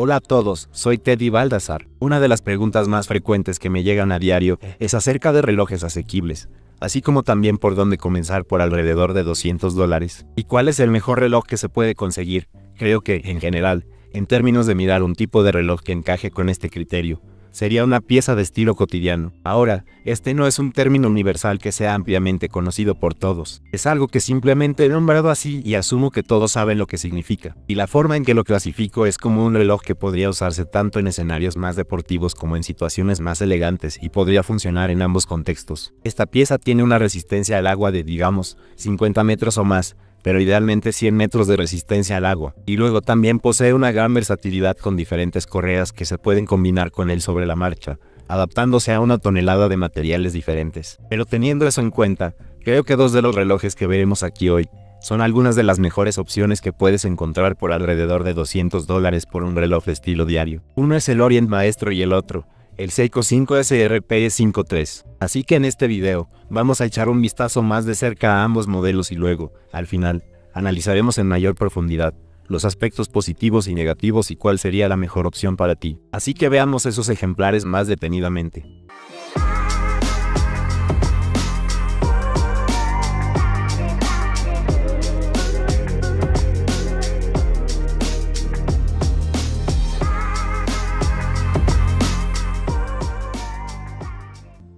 Hola a todos, soy Teddy Baldassar, Una de las preguntas más frecuentes que me llegan a diario es acerca de relojes asequibles, así como también por dónde comenzar por alrededor de 200 dólares. ¿Y cuál es el mejor reloj que se puede conseguir? Creo que, en general, en términos de mirar un tipo de reloj que encaje con este criterio, sería una pieza de estilo cotidiano. Ahora, este no es un término universal que sea ampliamente conocido por todos, es algo que simplemente he nombrado así y asumo que todos saben lo que significa. Y la forma en que lo clasifico es como un reloj que podría usarse tanto en escenarios más deportivos como en situaciones más elegantes y podría funcionar en ambos contextos. Esta pieza tiene una resistencia al agua de, digamos, 50 metros o más, pero idealmente 100 metros de resistencia al agua, y luego también posee una gran versatilidad con diferentes correas que se pueden combinar con él sobre la marcha, adaptándose a una tonelada de materiales diferentes. Pero teniendo eso en cuenta, creo que dos de los relojes que veremos aquí hoy son algunas de las mejores opciones que puedes encontrar por alrededor de 200 dólares por un reloj de estilo diario. Uno es el Orient Maestro y el otro, el Seiko 5SRP 53. Así que en este video, vamos a echar un vistazo más de cerca a ambos modelos y luego, al final, analizaremos en mayor profundidad los aspectos positivos y negativos y cuál sería la mejor opción para ti. Así que veamos esos ejemplares más detenidamente.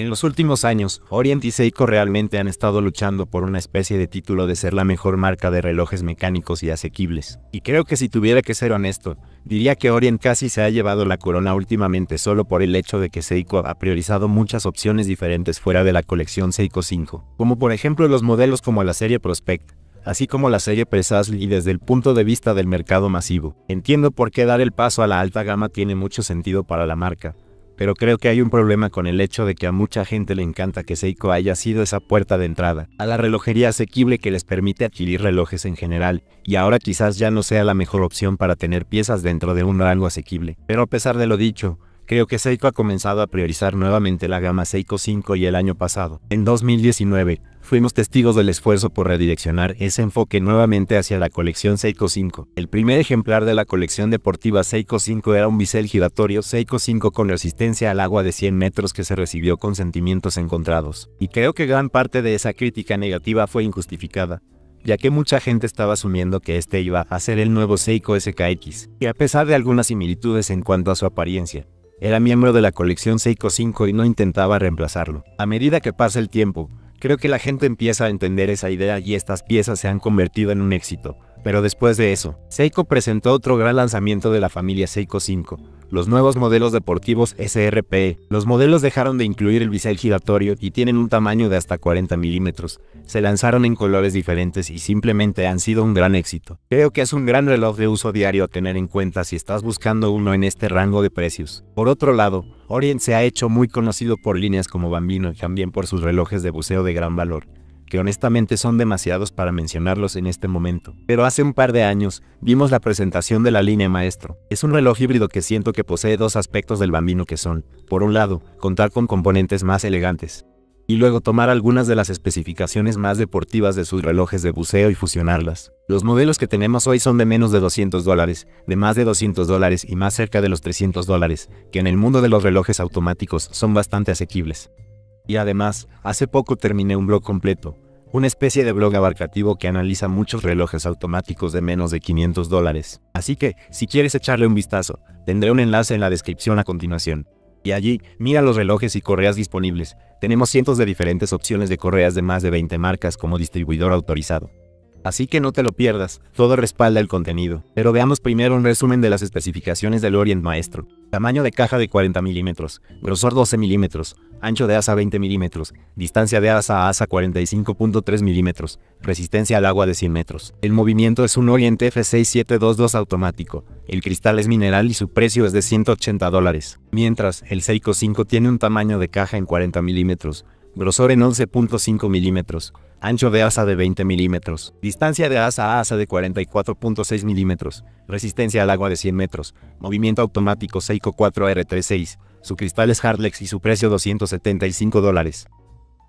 En los últimos años, Orient y Seiko realmente han estado luchando por una especie de título de ser la mejor marca de relojes mecánicos y asequibles. Y creo que si tuviera que ser honesto, diría que Orient casi se ha llevado la corona últimamente solo por el hecho de que Seiko ha priorizado muchas opciones diferentes fuera de la colección Seiko 5, como por ejemplo los modelos como la serie Prospect, así como la serie y desde el punto de vista del mercado masivo. Entiendo por qué dar el paso a la alta gama tiene mucho sentido para la marca, pero creo que hay un problema con el hecho de que a mucha gente le encanta que Seiko haya sido esa puerta de entrada a la relojería asequible que les permite adquirir relojes en general, y ahora quizás ya no sea la mejor opción para tener piezas dentro de un rango asequible. Pero a pesar de lo dicho, Creo que Seiko ha comenzado a priorizar nuevamente la gama Seiko 5 y el año pasado, en 2019, fuimos testigos del esfuerzo por redireccionar ese enfoque nuevamente hacia la colección Seiko 5. El primer ejemplar de la colección deportiva Seiko 5 era un bisel giratorio Seiko 5 con resistencia al agua de 100 metros que se recibió con sentimientos encontrados. Y creo que gran parte de esa crítica negativa fue injustificada ya que mucha gente estaba asumiendo que este iba a ser el nuevo Seiko SKX, y a pesar de algunas similitudes en cuanto a su apariencia, era miembro de la colección Seiko 5 y no intentaba reemplazarlo. A medida que pasa el tiempo, Creo que la gente empieza a entender esa idea y estas piezas se han convertido en un éxito. Pero después de eso, Seiko presentó otro gran lanzamiento de la familia Seiko 5, los nuevos modelos deportivos SRPE. Los modelos dejaron de incluir el bisel giratorio y tienen un tamaño de hasta 40 milímetros. Se lanzaron en colores diferentes y simplemente han sido un gran éxito. Creo que es un gran reloj de uso diario a tener en cuenta si estás buscando uno en este rango de precios. Por otro lado, Orient se ha hecho muy conocido por líneas como Bambino y también por sus relojes de buceo de gran valor que honestamente son demasiados para mencionarlos en este momento. Pero hace un par de años, vimos la presentación de la línea maestro. Es un reloj híbrido que siento que posee dos aspectos del bambino que son, por un lado, contar con componentes más elegantes, y luego tomar algunas de las especificaciones más deportivas de sus relojes de buceo y fusionarlas. Los modelos que tenemos hoy son de menos de 200 dólares, de más de 200 dólares y más cerca de los 300 dólares, que en el mundo de los relojes automáticos son bastante asequibles. Y además, hace poco terminé un blog completo, una especie de blog abarcativo que analiza muchos relojes automáticos de menos de 500 dólares. Así que, si quieres echarle un vistazo, tendré un enlace en la descripción a continuación. Y allí, mira los relojes y correas disponibles. Tenemos cientos de diferentes opciones de correas de más de 20 marcas como distribuidor autorizado. Así que no te lo pierdas, todo respalda el contenido. Pero veamos primero un resumen de las especificaciones del Orient Maestro. Tamaño de caja de 40 milímetros, grosor 12 milímetros, ancho de asa 20 milímetros, distancia de asa a asa 45.3 milímetros, resistencia al agua de 100 metros. El movimiento es un Orient F6722 automático, el cristal es mineral y su precio es de 180 dólares, mientras el Seiko 5 tiene un tamaño de caja en 40 milímetros, grosor en 11.5 milímetros, ancho de asa de 20 milímetros, distancia de asa a asa de 44.6 milímetros, resistencia al agua de 100 metros, movimiento automático Seiko 4R36, su cristal es Hardlex y su precio 275 dólares.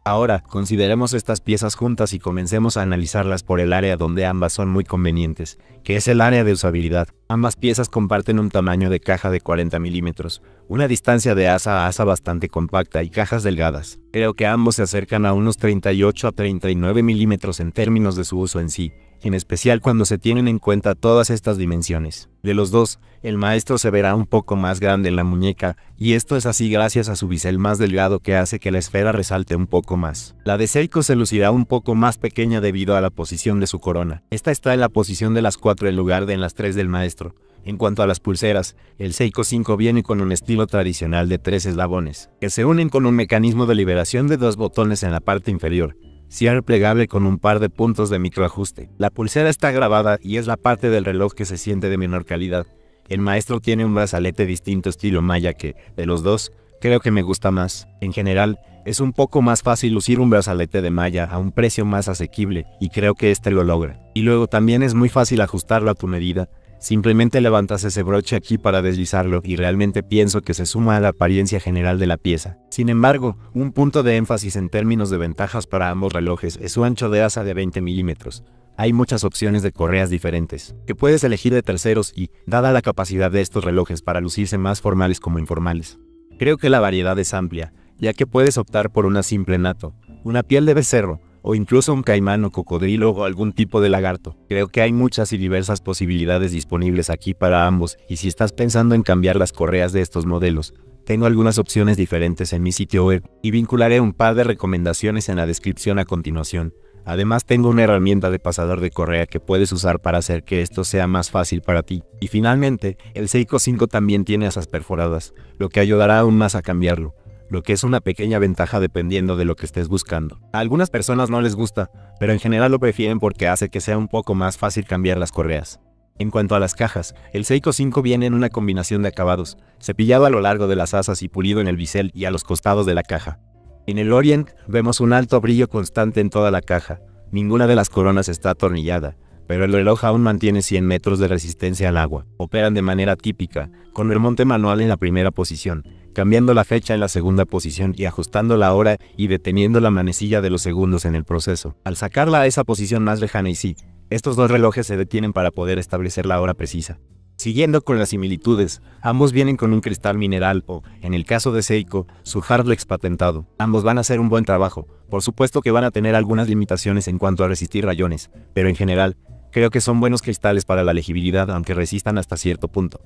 Ahora, consideremos estas piezas juntas y comencemos a analizarlas por el área donde ambas son muy convenientes, que es el área de usabilidad. Ambas piezas comparten un tamaño de caja de 40 milímetros, una distancia de asa a asa bastante compacta y cajas delgadas. Creo que ambos se acercan a unos 38 a 39 milímetros en términos de su uso en sí, en especial cuando se tienen en cuenta todas estas dimensiones. De los dos, el maestro se verá un poco más grande en la muñeca, y esto es así gracias a su bisel más delgado que hace que la esfera resalte un poco más. La de Seiko se lucirá un poco más pequeña debido a la posición de su corona. Esta está en la posición de las cuatro en lugar de en las tres del maestro. En cuanto a las pulseras, el Seiko 5 viene con un estilo tradicional de tres eslabones, que se unen con un mecanismo de liberación de dos botones en la parte inferior, cierre plegable con un par de puntos de microajuste. La pulsera está grabada y es la parte del reloj que se siente de menor calidad. El maestro tiene un brazalete distinto estilo maya que, de los dos, creo que me gusta más. En general, es un poco más fácil lucir un brazalete de malla a un precio más asequible y creo que este lo logra. Y luego también es muy fácil ajustarlo a tu medida, Simplemente levantas ese broche aquí para deslizarlo y realmente pienso que se suma a la apariencia general de la pieza. Sin embargo, un punto de énfasis en términos de ventajas para ambos relojes es su ancho de asa de 20 milímetros. Hay muchas opciones de correas diferentes, que puedes elegir de terceros y, dada la capacidad de estos relojes para lucirse más formales como informales. Creo que la variedad es amplia, ya que puedes optar por una simple nato, una piel de becerro, o incluso un caimán o cocodrilo o algún tipo de lagarto. Creo que hay muchas y diversas posibilidades disponibles aquí para ambos y si estás pensando en cambiar las correas de estos modelos, tengo algunas opciones diferentes en mi sitio web y vincularé un par de recomendaciones en la descripción a continuación. Además tengo una herramienta de pasador de correa que puedes usar para hacer que esto sea más fácil para ti. Y finalmente, el Seiko 5 también tiene asas perforadas, lo que ayudará aún más a cambiarlo lo que es una pequeña ventaja dependiendo de lo que estés buscando. A algunas personas no les gusta, pero en general lo prefieren porque hace que sea un poco más fácil cambiar las correas. En cuanto a las cajas, el Seiko 5 viene en una combinación de acabados, cepillado a lo largo de las asas y pulido en el bisel y a los costados de la caja. En el Orient vemos un alto brillo constante en toda la caja, ninguna de las coronas está atornillada, pero el reloj aún mantiene 100 metros de resistencia al agua. Operan de manera típica, con el monte manual en la primera posición, cambiando la fecha en la segunda posición y ajustando la hora y deteniendo la manecilla de los segundos en el proceso. Al sacarla a esa posición más lejana y sí, estos dos relojes se detienen para poder establecer la hora precisa. Siguiendo con las similitudes, ambos vienen con un cristal mineral o, en el caso de Seiko, su Hardlex patentado. Ambos van a hacer un buen trabajo, por supuesto que van a tener algunas limitaciones en cuanto a resistir rayones, pero en general, creo que son buenos cristales para la legibilidad aunque resistan hasta cierto punto.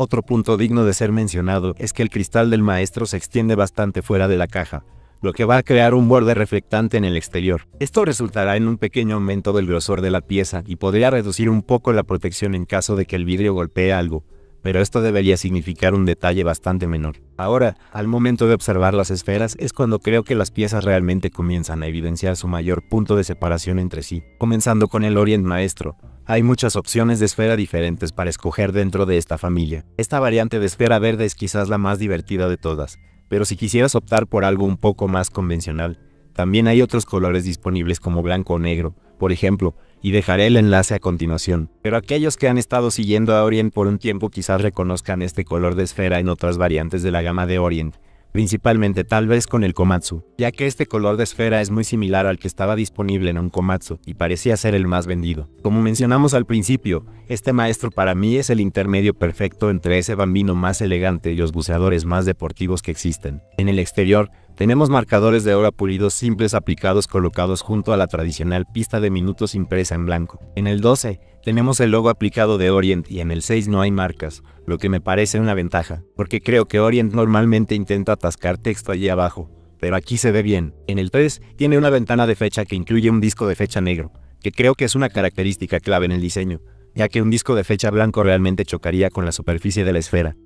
Otro punto digno de ser mencionado es que el cristal del maestro se extiende bastante fuera de la caja, lo que va a crear un borde reflectante en el exterior. Esto resultará en un pequeño aumento del grosor de la pieza y podría reducir un poco la protección en caso de que el vidrio golpee algo, pero esto debería significar un detalle bastante menor. Ahora, al momento de observar las esferas es cuando creo que las piezas realmente comienzan a evidenciar su mayor punto de separación entre sí, comenzando con el Orient Maestro, hay muchas opciones de esfera diferentes para escoger dentro de esta familia. Esta variante de esfera verde es quizás la más divertida de todas, pero si quisieras optar por algo un poco más convencional, también hay otros colores disponibles como blanco o negro, por ejemplo, y dejaré el enlace a continuación. Pero aquellos que han estado siguiendo a Orient por un tiempo quizás reconozcan este color de esfera en otras variantes de la gama de Orient, principalmente tal vez con el Komatsu, ya que este color de esfera es muy similar al que estaba disponible en un Komatsu y parecía ser el más vendido. Como mencionamos al principio, este maestro para mí es el intermedio perfecto entre ese bambino más elegante y los buceadores más deportivos que existen. En el exterior, tenemos marcadores de hora pulidos simples aplicados colocados junto a la tradicional pista de minutos impresa en blanco. En el 12, tenemos el logo aplicado de Orient y en el 6 no hay marcas, lo que me parece una ventaja, porque creo que Orient normalmente intenta atascar texto allí abajo, pero aquí se ve bien. En el 3 tiene una ventana de fecha que incluye un disco de fecha negro, que creo que es una característica clave en el diseño, ya que un disco de fecha blanco realmente chocaría con la superficie de la esfera.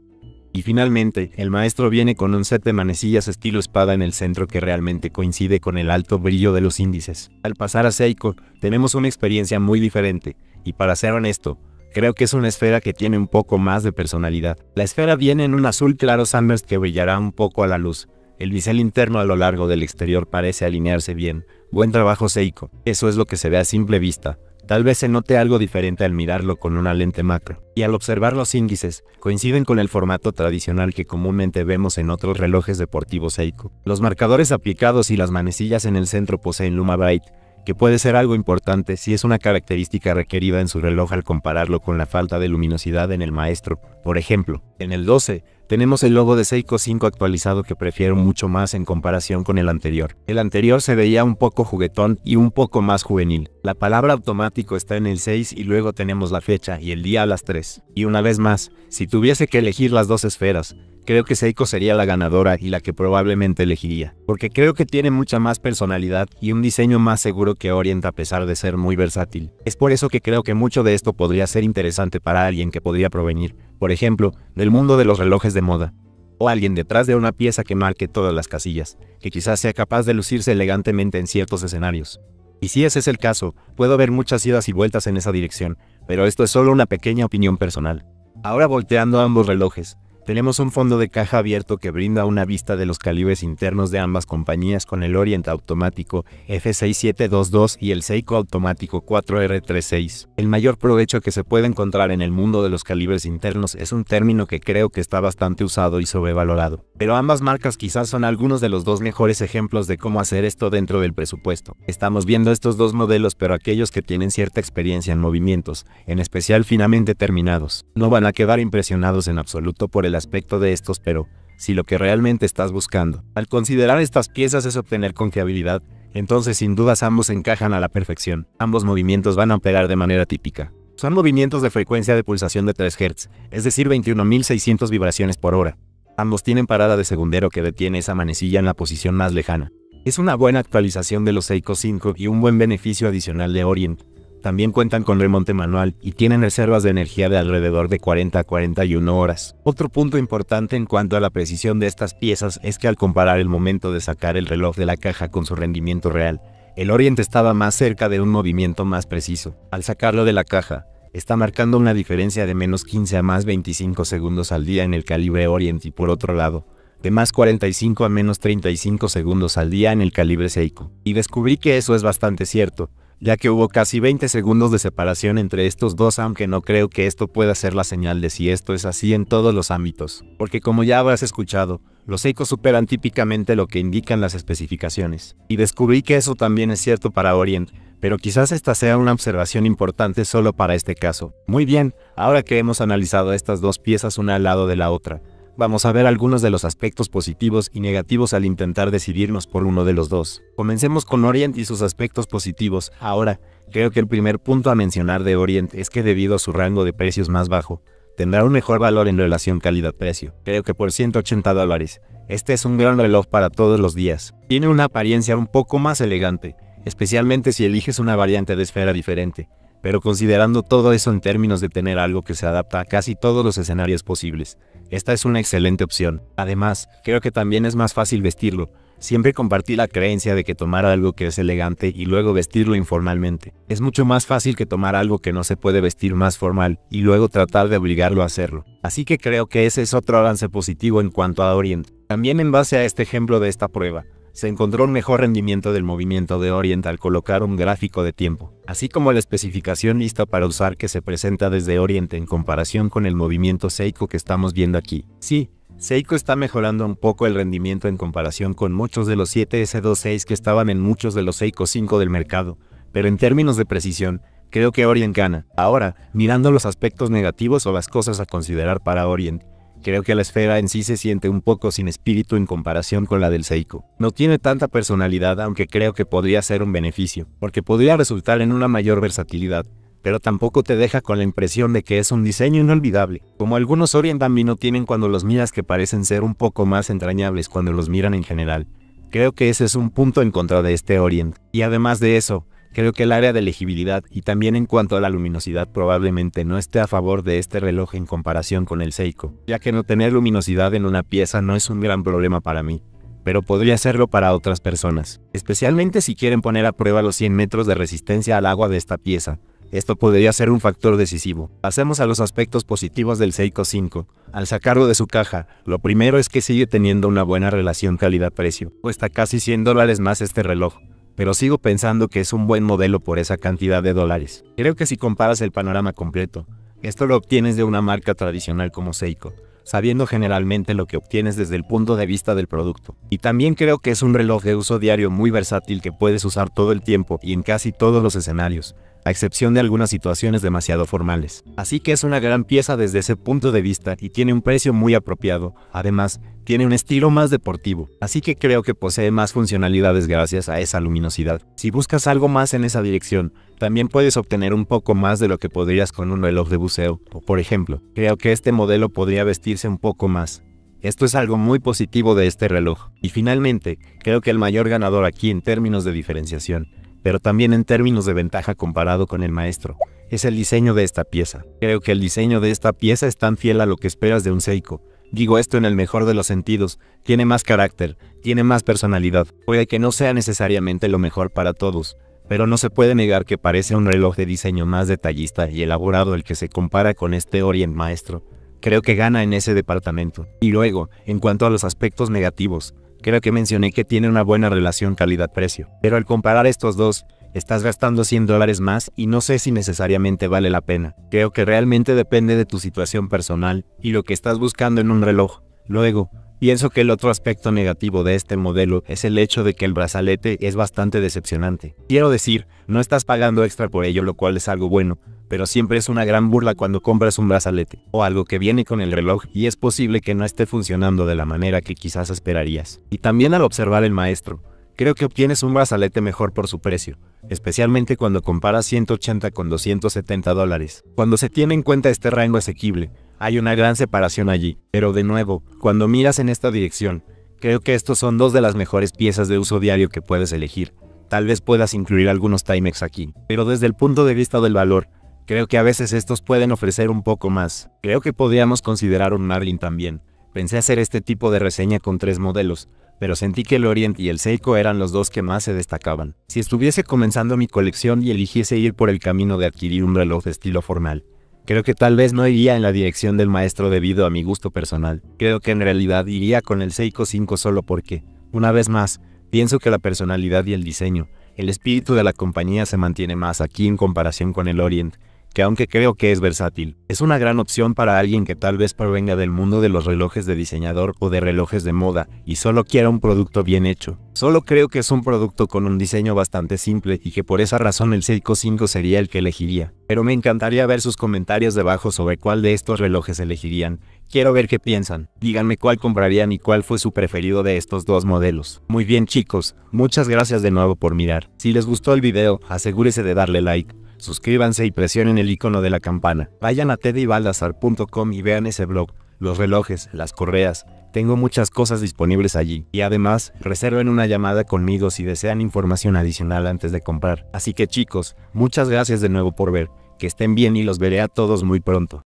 Y finalmente, el maestro viene con un set de manecillas estilo espada en el centro que realmente coincide con el alto brillo de los índices. Al pasar a Seiko, tenemos una experiencia muy diferente, y para ser honesto, creo que es una esfera que tiene un poco más de personalidad. La esfera viene en un azul claro Sanders que brillará un poco a la luz. El bisel interno a lo largo del exterior parece alinearse bien. Buen trabajo Seiko. Eso es lo que se ve a simple vista. Tal vez se note algo diferente al mirarlo con una lente macro. Y al observar los índices, coinciden con el formato tradicional que comúnmente vemos en otros relojes deportivos Seiko. Los marcadores aplicados y las manecillas en el centro poseen Luma Bright, que puede ser algo importante si es una característica requerida en su reloj al compararlo con la falta de luminosidad en el maestro. Por ejemplo, en el 12, tenemos el logo de Seiko 5 actualizado que prefiero mucho más en comparación con el anterior. El anterior se veía un poco juguetón y un poco más juvenil. La palabra automático está en el 6 y luego tenemos la fecha y el día a las 3. Y una vez más, si tuviese que elegir las dos esferas, creo que Seiko sería la ganadora y la que probablemente elegiría, porque creo que tiene mucha más personalidad y un diseño más seguro que Orient a pesar de ser muy versátil. Es por eso que creo que mucho de esto podría ser interesante para alguien que podría provenir, por ejemplo, del mundo de los relojes de moda, o alguien detrás de una pieza que marque todas las casillas, que quizás sea capaz de lucirse elegantemente en ciertos escenarios. Y si ese es el caso, puedo ver muchas idas y vueltas en esa dirección, pero esto es solo una pequeña opinión personal. Ahora volteando a ambos relojes, tenemos un fondo de caja abierto que brinda una vista de los calibres internos de ambas compañías con el Orient automático F6722 y el Seiko automático 4R36. El mayor provecho que se puede encontrar en el mundo de los calibres internos es un término que creo que está bastante usado y sobrevalorado, pero ambas marcas quizás son algunos de los dos mejores ejemplos de cómo hacer esto dentro del presupuesto. Estamos viendo estos dos modelos, pero aquellos que tienen cierta experiencia en movimientos, en especial finamente terminados, no van a quedar impresionados en absoluto por el aspecto de estos, pero si lo que realmente estás buscando al considerar estas piezas es obtener confiabilidad, entonces sin dudas ambos encajan a la perfección. Ambos movimientos van a operar de manera típica. Son movimientos de frecuencia de pulsación de 3 Hz, es decir 21.600 vibraciones por hora. Ambos tienen parada de segundero que detiene esa manecilla en la posición más lejana. Es una buena actualización de los Seiko 5 y un buen beneficio adicional de Orient, también cuentan con remonte manual y tienen reservas de energía de alrededor de 40 a 41 horas. Otro punto importante en cuanto a la precisión de estas piezas es que al comparar el momento de sacar el reloj de la caja con su rendimiento real, el Orient estaba más cerca de un movimiento más preciso. Al sacarlo de la caja, está marcando una diferencia de menos 15 a más 25 segundos al día en el calibre Orient y por otro lado, de más 45 a menos 35 segundos al día en el calibre Seiko. Y descubrí que eso es bastante cierto, ya que hubo casi 20 segundos de separación entre estos dos, aunque no creo que esto pueda ser la señal de si esto es así en todos los ámbitos, porque como ya habrás escuchado, los ecos superan típicamente lo que indican las especificaciones, y descubrí que eso también es cierto para Orient, pero quizás esta sea una observación importante solo para este caso. Muy bien, ahora que hemos analizado estas dos piezas una al lado de la otra, Vamos a ver algunos de los aspectos positivos y negativos al intentar decidirnos por uno de los dos. Comencemos con Orient y sus aspectos positivos. Ahora, creo que el primer punto a mencionar de Orient es que debido a su rango de precios más bajo, tendrá un mejor valor en relación calidad-precio, creo que por 180 dólares. Este es un gran reloj para todos los días. Tiene una apariencia un poco más elegante, especialmente si eliges una variante de esfera diferente pero considerando todo eso en términos de tener algo que se adapta a casi todos los escenarios posibles, esta es una excelente opción. Además, creo que también es más fácil vestirlo. Siempre compartí la creencia de que tomar algo que es elegante y luego vestirlo informalmente. Es mucho más fácil que tomar algo que no se puede vestir más formal y luego tratar de obligarlo a hacerlo. Así que creo que ese es otro avance positivo en cuanto a Orient. También en base a este ejemplo de esta prueba, se encontró un mejor rendimiento del movimiento de Orient al colocar un gráfico de tiempo, así como la especificación lista para usar que se presenta desde Orient en comparación con el movimiento Seiko que estamos viendo aquí. Sí, Seiko está mejorando un poco el rendimiento en comparación con muchos de los 7S26 que estaban en muchos de los Seiko 5 del mercado, pero en términos de precisión, creo que Orient gana. Ahora, mirando los aspectos negativos o las cosas a considerar para Orient, Creo que la esfera en sí se siente un poco sin espíritu en comparación con la del Seiko. No tiene tanta personalidad aunque creo que podría ser un beneficio, porque podría resultar en una mayor versatilidad, pero tampoco te deja con la impresión de que es un diseño inolvidable, como algunos no tienen cuando los miras que parecen ser un poco más entrañables cuando los miran en general. Creo que ese es un punto en contra de este Orient. Y además de eso, Creo que el área de elegibilidad y también en cuanto a la luminosidad probablemente no esté a favor de este reloj en comparación con el Seiko, ya que no tener luminosidad en una pieza no es un gran problema para mí, pero podría serlo para otras personas, especialmente si quieren poner a prueba los 100 metros de resistencia al agua de esta pieza. Esto podría ser un factor decisivo. Pasemos a los aspectos positivos del Seiko 5. Al sacarlo de su caja, lo primero es que sigue teniendo una buena relación calidad-precio. Cuesta casi 100 dólares más este reloj, pero sigo pensando que es un buen modelo por esa cantidad de dólares. Creo que si comparas el panorama completo, esto lo obtienes de una marca tradicional como Seiko, sabiendo generalmente lo que obtienes desde el punto de vista del producto. Y también creo que es un reloj de uso diario muy versátil que puedes usar todo el tiempo y en casi todos los escenarios, a excepción de algunas situaciones demasiado formales. Así que es una gran pieza desde ese punto de vista y tiene un precio muy apropiado. Además, tiene un estilo más deportivo, así que creo que posee más funcionalidades gracias a esa luminosidad. Si buscas algo más en esa dirección, también puedes obtener un poco más de lo que podrías con un reloj de buceo, o por ejemplo, creo que este modelo podría vestirse un poco más. Esto es algo muy positivo de este reloj. Y finalmente, creo que el mayor ganador aquí en términos de diferenciación, pero también en términos de ventaja comparado con el maestro, es el diseño de esta pieza. Creo que el diseño de esta pieza es tan fiel a lo que esperas de un Seiko, digo esto en el mejor de los sentidos, tiene más carácter, tiene más personalidad, puede que no sea necesariamente lo mejor para todos, pero no se puede negar que parece un reloj de diseño más detallista y elaborado el que se compara con este Orient Maestro. Creo que gana en ese departamento. Y luego, en cuanto a los aspectos negativos, creo que mencioné que tiene una buena relación calidad-precio, pero al comparar estos dos, estás gastando 100 dólares más y no sé si necesariamente vale la pena. Creo que realmente depende de tu situación personal y lo que estás buscando en un reloj. Luego, Pienso que el otro aspecto negativo de este modelo es el hecho de que el brazalete es bastante decepcionante. Quiero decir, no estás pagando extra por ello, lo cual es algo bueno, pero siempre es una gran burla cuando compras un brazalete o algo que viene con el reloj y es posible que no esté funcionando de la manera que quizás esperarías. Y también al observar el maestro, creo que obtienes un brazalete mejor por su precio, especialmente cuando comparas 180 con 270 dólares. Cuando se tiene en cuenta este rango asequible, hay una gran separación allí, pero de nuevo, cuando miras en esta dirección, creo que estos son dos de las mejores piezas de uso diario que puedes elegir. Tal vez puedas incluir algunos Timex aquí, pero desde el punto de vista del valor, creo que a veces estos pueden ofrecer un poco más. Creo que podríamos considerar un Marlin también. Pensé hacer este tipo de reseña con tres modelos, pero sentí que el Orient y el Seiko eran los dos que más se destacaban. Si estuviese comenzando mi colección y eligiese ir por el camino de adquirir un reloj de estilo formal, creo que tal vez no iría en la dirección del maestro debido a mi gusto personal. Creo que en realidad iría con el Seiko 5 solo porque, una vez más, pienso que la personalidad y el diseño, el espíritu de la compañía se mantiene más aquí en comparación con el Orient, que aunque creo que es versátil, es una gran opción para alguien que tal vez provenga del mundo de los relojes de diseñador o de relojes de moda y solo quiera un producto bien hecho. Solo creo que es un producto con un diseño bastante simple y que por esa razón el Seiko 5 sería el que elegiría. Pero me encantaría ver sus comentarios debajo sobre cuál de estos relojes elegirían. Quiero ver qué piensan. Díganme cuál comprarían y cuál fue su preferido de estos dos modelos. Muy bien chicos, muchas gracias de nuevo por mirar. Si les gustó el video, asegúrese de darle like Suscríbanse y presionen el icono de la campana. Vayan a tedivaldasar.com y vean ese blog, los relojes, las correas. Tengo muchas cosas disponibles allí. Y además, reserven una llamada conmigo si desean información adicional antes de comprar. Así que chicos, muchas gracias de nuevo por ver. Que estén bien y los veré a todos muy pronto.